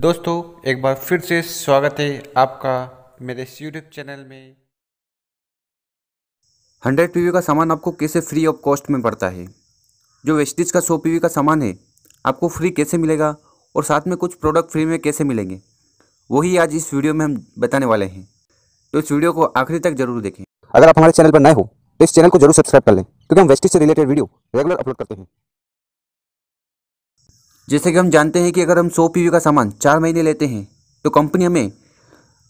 दोस्तों एक बार फिर से स्वागत है आपका मेरे यूट्यूब चैनल में हंड्रेड पी का सामान आपको कैसे फ्री ऑफ कॉस्ट में पड़ता है जो वेस्टेज का सौ पी का सामान है आपको फ्री कैसे मिलेगा और साथ में कुछ प्रोडक्ट फ्री में कैसे मिलेंगे वही आज इस वीडियो में हम बताने वाले हैं तो इस वीडियो को आखिरी तक जरूर देखें अगर आप हमारे चैनल पर नए हो तो इस चैनल को जरूर सब्सक्राइब कर लें क्योंकि हम वेस्टेज से रिलेटेड वीडियो रेगुलर अपलोड करते हैं जैसे कि हम जानते हैं कि अगर हम सौ पी का सामान चार महीने लेते हैं तो कंपनी हमें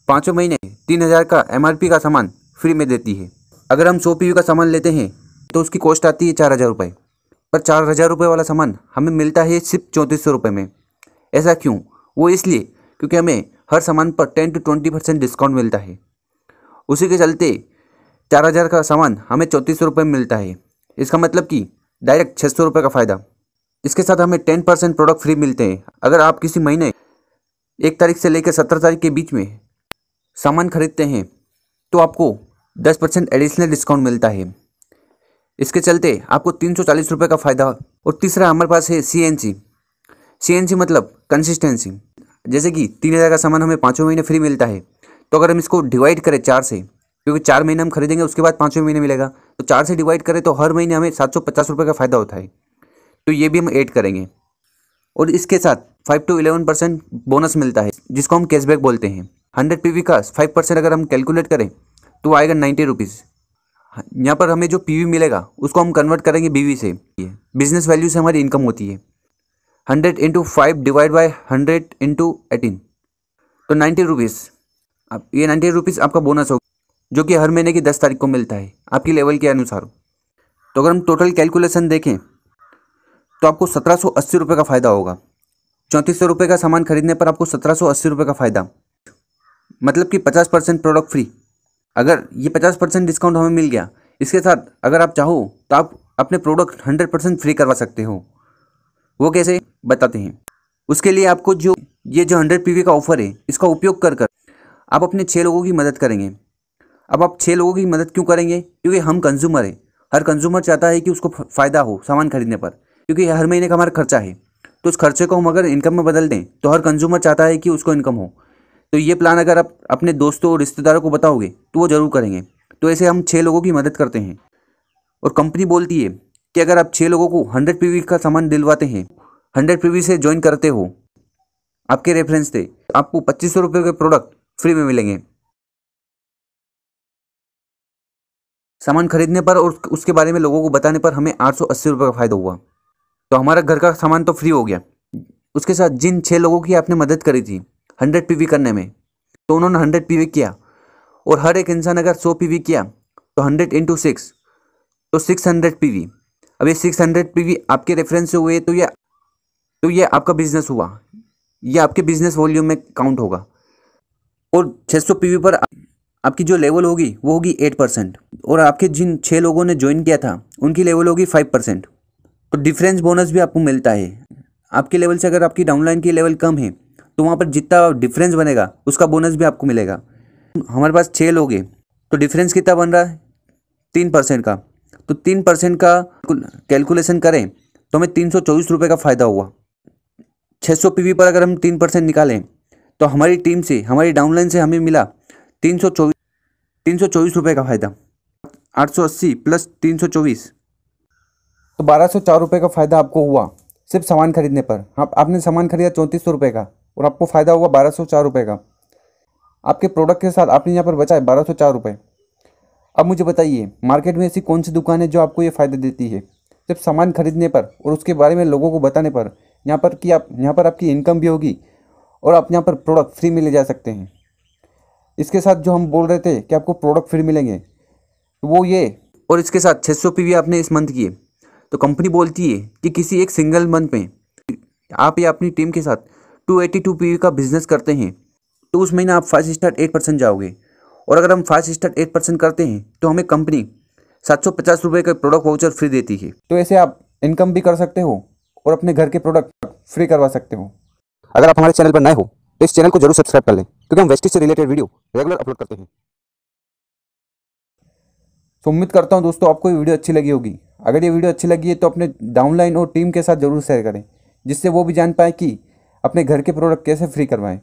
पाँचों महीने तीन हज़ार का एम का सामान फ्री में देती है अगर हम सौ पी का सामान लेते हैं तो उसकी कॉस्ट आती है चार हज़ार रुपये पर चार हज़ार रुपये वाला सामान हमें मिलता है सिर्फ चौंतीस सौ रुपये में ऐसा क्यों वो इसलिए क्योंकि हमें हर सामान पर ten to twenty percent discount मिलता है उसी के चलते चार हज़ार का सामान हमें चौंतीस सौ रुपये में मिलता है इसका मतलब कि डायरेक्ट छः सौ रुपये का फ़ायदा इसके साथ हमें टेन परसेंट प्रोडक्ट फ्री मिलते हैं अगर आप किसी महीने एक तारीख से लेकर सत्रह तारीख के बीच में सामान खरीदते हैं तो आपको दस परसेंट एडिशनल डिस्काउंट मिलता है इसके चलते आपको तीन सौ चालीस रुपये का फ़ायदा और तीसरा हमारे पास है C N C C N C मतलब कंसिस्टेंसी जैसे कि तीन हज़ार का सामान हमें पाँचों महीने फ्री मिलता है तो अगर हम इसको डिवाइड करें चार से क्योंकि चार महीने हम खरीदेंगे उसके बाद पाँचवें महीने मिलेगा तो चार से डिवाइड करें तो हर महीने हमें सात सौ पचास रुपये का फ़ायदा होता है तो ये भी हम ऐड करेंगे और इसके साथ five to eleven percent bonus मिलता है जिसको हम कैशबैक बोलते हैं हंड्रेड पी का फाइव परसेंट अगर हम कैलकुलेट करें तो आएगा नाइन्टी रुपीज़ यहाँ पर हमें जो पी मिलेगा उसको हम कन्वर्ट करेंगे बीवी से बिजनेस वैल्यू से हमारी इनकम होती है hundred into five divide by hundred into eighteen तो नाइन्टी रुपीज़ आप ये नाइन्टी रुपीज़ आपका बोनस होगा जो कि हर महीने की दस तारीख को मिलता है आपकी लेवल के अनुसार तो अगर हम टोटल कैलकुलेशन देखें तो आपको सत्रह सौ अस्सी रुपये का फ़ायदा होगा चौंतीस सौ रुपये का सामान खरीदने पर आपको सत्रह सौ अस्सी रुपये का फ़ायदा मतलब कि पचास परसेंट प्रोडक्ट फ्री अगर ये पचास परसेंट डिस्काउंट हमें मिल गया इसके साथ अगर आप चाहो तो आप अपने प्रोडक्ट हंड्रेड परसेंट फ्री करवा सकते हो वो कैसे बताते हैं उसके लिए आपको जो ये जो हंड्रेड पी का ऑफ़र है इसका उपयोग कर कर आप अपने छः लोगों की मदद करेंगे अब आप छः लोगों की मदद क्यों करेंगे क्योंकि हम कंज्यूमर हैं हर कंज्यूमर चाहता है कि उसको फ़ायदा हो सामान खरीदने पर क्योंकि हर महीने का हमारा खर्चा है तो उस खर्चे को हम अगर इनकम में बदल दें तो हर कंज्यूमर चाहता है कि उसको इनकम हो तो ये प्लान अगर आप अपने दोस्तों और रिश्तेदारों को बताओगे तो वो ज़रूर करेंगे तो ऐसे हम छः लोगों की मदद करते हैं और कंपनी बोलती है कि अगर आप छः लोगों को हंड्रेड पी का सामान दिलवाते हैं हंड्रेड पी से ज्वाइन करते हो आपके रेफरेंस से आपको पच्चीस सौ रुपये के प्रोडक्ट फ्री में मिलेंगे सामान खरीदने पर और उसके बारे में लोगों को बताने पर हमें आठ सौ अस्सी रुपये का फ़ायदा हुआ तो हमारा घर का सामान तो फ्री हो गया उसके साथ जिन छः लोगों की आपने मदद करी थी हंड्रेड पी करने में तो उन्होंने हंड्रेड पी किया और हर एक इंसान अगर सौ पी किया तो हंड्रेड इंटू सिक्स तो सिक्स हंड्रेड पीवी अब ये सिक्स हंड्रेड पीवी आपके रेफरेंस से हुए तो ये तो ये आपका बिजनेस हुआ ये आपके बिजनेस वॉल्यूम में काउंट होगा और छः सौ पीवी पर आपकी जो लेवल होगी वो होगी एट परसेंट और आपके जिन छः लोगों ने ज्वाइन किया था उनकी लेवल होगी फाइव परसेंट तो डिफरेंस बोनस भी आपको मिलता है आपके लेवल से अगर आपकी डाउनलाइन की लेवल कम है तो वहाँ पर जितना डिफरेंस बनेगा उसका बोनस भी आपको मिलेगा हमारे पास छः लोग हैं तो डिफरेंस कितना बन रहा है तीन परसेंट का तो तीन परसेंट का कैलकुलेशन करें तो हमें तीन सौ चौबीस रुपये का फ़ायदा हुआ छः सौ पी पर अगर हम तीन परसेंट निकालें तो हमारी टीम से हमारी डाउनलाइन से हमें मिला तीन सौ चौबीस तीन सौ चौबीस रुपये का फ़ायदा आठ सौ अस्सी प्लस तीन सौ चौबीस तो बारह सौ चार रुपये का फ़ायदा आपको हुआ सिर्फ सामान खरीदने पर आप आपने सामान खरीदा चौंतीस सौ रुपये का और आपको फ़ायदा हुआ बारह सौ चार रुपये का आपके प्रोडक्ट के साथ आपने यहाँ पर बचाए बारह सौ चार रुपये अब मुझे बताइए मार्केट में ऐसी कौन सी दुकान है जो आपको ये फ़ायदा देती है सिर्फ सामान खरीदने पर और उसके बारे में लोगों को बताने पर यहाँ पर कि आप यहाँ पर आपकी इनकम भी होगी और आप यहाँ पर प्रोडक्ट फ्री में ले जा सकते हैं इसके साथ जो हम बोल रहे थे कि आपको प्रोडक्ट फ्री मिलेंगे तो वो ये और इसके साथ छः सौ पी भी आपने इस मंथ किए तो कंपनी बोलती है कि किसी एक सिंगल मंथ में आप या अपनी टीम के साथ 282 पीवी का बिजनेस करते हैं तो उस महीने आप फाइव स्टार एट परसेंट जाओगे और अगर हम फाइव स्टार एट परसेंट करते हैं तो हमें कंपनी सात सौ पचास रुपये का प्रोडक्ट वाउचर फ्री देती है तो ऐसे आप इनकम भी कर सकते हो और अपने घर के प्रोडक्ट फ्री करवा सकते हो अगर आप हमारे चैनल पर नए हो तो इस चैनल को जरूर सब्सक्राइब कर लें क्योंकि हम वेस्टेज से रिलेटेड वीडियो रेगुलर अपलोड करते हैं तो उम्मीद करता हूँ दोस्तों आपको ये वीडियो अच्छी लगी होगी अगर ये वीडियो अच्छी लगी है तो अपने डाउनलाइन और टीम के साथ ज़रूर शेयर करें जिससे वो भी जान पाए कि अपने घर के प्रोडक्ट कैसे फ्री करवाएं